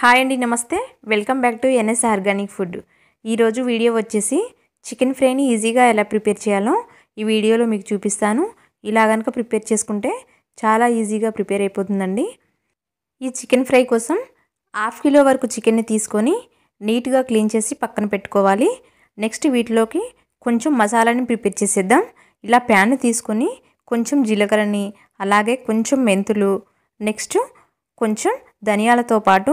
hi అండి నమస్తే welcome back to NS organic food ఈరోజు వీడియో వచ్చేసి చికెన్ ఫ్రైని ఈజీగా ఎలా ప్రిపేర్ చేయాలో ఈ వీడియోలో మీకు చూపిస్తాను ఇలా కనుక ప్రిపేర్ చేసుకుంటే చాలా ఈజీగా ప్రిపేర్ అయిపోతుందండి ఈ చికెన్ ఫ్రై కోసం హాఫ్ కిలో వరకు చికెన్ని తీసుకొని నీట్గా క్లీన్ చేసి పక్కన పెట్టుకోవాలి నెక్స్ట్ వీటిలోకి కొంచెం మసాలాని ప్రిపేర్ చేసేద్దాం ఇలా ప్యాన్ తీసుకొని కొంచెం జీలకర్రని అలాగే కొంచెం మెంతులు నెక్స్ట్ కొంచెం ధనియాలతో పాటు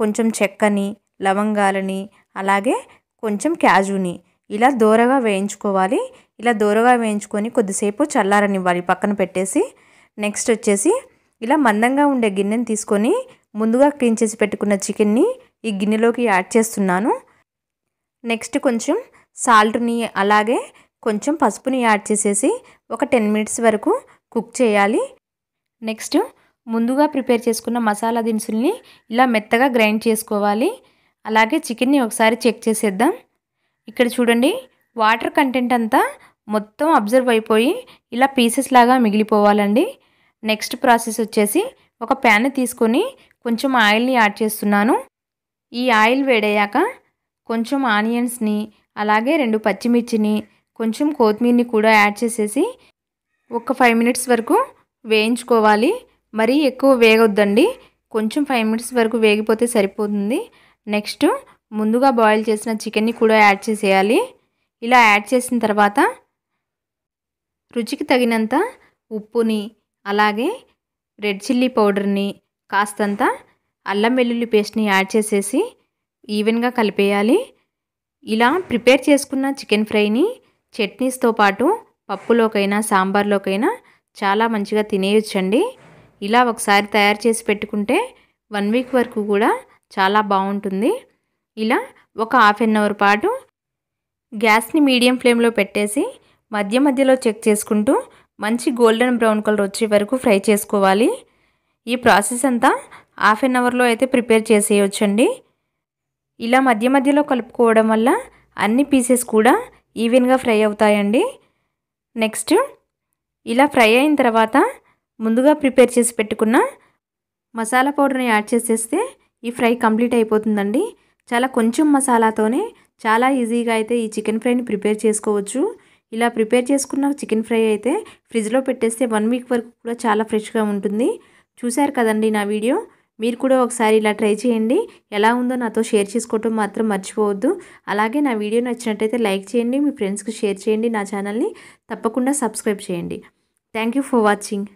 కొంచెం చెక్కని లవంగాలని అలాగే కొంచెం క్యాజుని ఇలా దోరగా వేయించుకోవాలి ఇలా దోరగా వేయించుకొని కొద్దిసేపు చల్లారనివ్వాలి పక్కన పెట్టేసి నెక్స్ట్ వచ్చేసి ఇలా మందంగా ఉండే గిన్నెని తీసుకొని ముందుగా క్లీన్ చేసి పెట్టుకున్న చికెన్ని ఈ గిన్నెలోకి యాడ్ చేస్తున్నాను నెక్స్ట్ కొంచెం సాల్ట్ని అలాగే కొంచెం పసుపుని యాడ్ చేసేసి ఒక టెన్ మినిట్స్ వరకు కుక్ చేయాలి నెక్స్ట్ ముందుగా ప్రిపేర్ చేసుకున్న మసాలా దినుసుల్ని ఇలా మెత్తగా గ్రైండ్ చేసుకోవాలి అలాగే చికెన్ని ఒకసారి చెక్ చేసేద్దాం ఇక్కడ చూడండి వాటర్ కంటెంట్ అంతా మొత్తం అబ్జర్వ్ అయిపోయి ఇలా పీసెస్ లాగా మిగిలిపోవాలండి నెక్స్ట్ ప్రాసెస్ వచ్చేసి ఒక ప్యాన్ తీసుకొని కొంచెం ఆయిల్ని యాడ్ చేస్తున్నాను ఈ ఆయిల్ వేడయ్యాక కొంచెం ఆనియన్స్ని అలాగే రెండు పచ్చిమిర్చిని కొంచెం కొత్తిమీరిని కూడా యాడ్ చేసేసి ఒక ఫైవ్ మినిట్స్ వరకు వేయించుకోవాలి మరీ ఎక్కువ వేగొద్దండి కొంచెం ఫైవ్ మినిట్స్ వరకు వేగిపోతే సరిపోతుంది నెక్స్ట్ ముందుగా బాయిల్ చేసిన చికెన్ని కూడా యాడ్ చేసేయాలి ఇలా యాడ్ చేసిన తర్వాత రుచికి తగినంత ఉప్పుని అలాగే రెడ్ చిల్లీ పౌడర్ని కాస్తంత అల్లం వెల్లుల్లి పేస్ట్ని యాడ్ చేసేసి ఈవెన్గా కలిపేయాలి ఇలా ప్రిపేర్ చేసుకున్న చికెన్ ఫ్రైని చట్నీస్తో పాటు పప్పులోకైనా సాంబార్లోకైనా చాలా మంచిగా తినేయొచ్చండి ఇలా ఒకసారి తయారు చేసి పెట్టుకుంటే వన్ వీక్ వరకు కూడా చాలా బాగుంటుంది ఇలా ఒక హాఫ్ ఎన్ అవర్ పాటు గ్యాస్ని మీడియం ఫ్లేమ్లో పెట్టేసి మధ్య మధ్యలో చెక్ చేసుకుంటూ మంచి గోల్డెన్ బ్రౌన్ కలర్ వచ్చే వరకు ఫ్రై చేసుకోవాలి ఈ ప్రాసెస్ అంతా హాఫ్ ఎన్ అవర్లో అయితే ప్రిపేర్ చేసేయొచ్చండి ఇలా మధ్య మధ్యలో కలుపుకోవడం వల్ల అన్ని పీసెస్ కూడా ఈవెన్గా ఫ్రై అవుతాయండి నెక్స్ట్ ఇలా ఫ్రై అయిన తర్వాత ముందుగా ప్రిపేర్ చేసి పెట్టుకున్న మసాలా పౌడర్ని యాడ్ చేసేస్తే ఈ ఫ్రై కంప్లీట్ అయిపోతుందండి చాలా కొంచెం మసాలాతోనే చాలా ఈజీగా అయితే ఈ చికెన్ ఫ్రైని ప్రిపేర్ చేసుకోవచ్చు ఇలా ప్రిపేర్ చేసుకున్న చికెన్ ఫ్రై అయితే ఫ్రిడ్జ్లో పెట్టేస్తే వన్ వీక్ వరకు కూడా చాలా ఫ్రెష్గా ఉంటుంది చూశారు కదండి నా వీడియో మీరు కూడా ఒకసారి ఇలా ట్రై చేయండి ఎలా ఉందో నాతో షేర్ చేసుకోవటం మాత్రం మర్చిపోవద్దు అలాగే నా వీడియో నచ్చినట్టయితే లైక్ చేయండి మీ ఫ్రెండ్స్కి షేర్ చేయండి నా ఛానల్ని తప్పకుండా సబ్స్క్రైబ్ చేయండి థ్యాంక్ ఫర్ వాచింగ్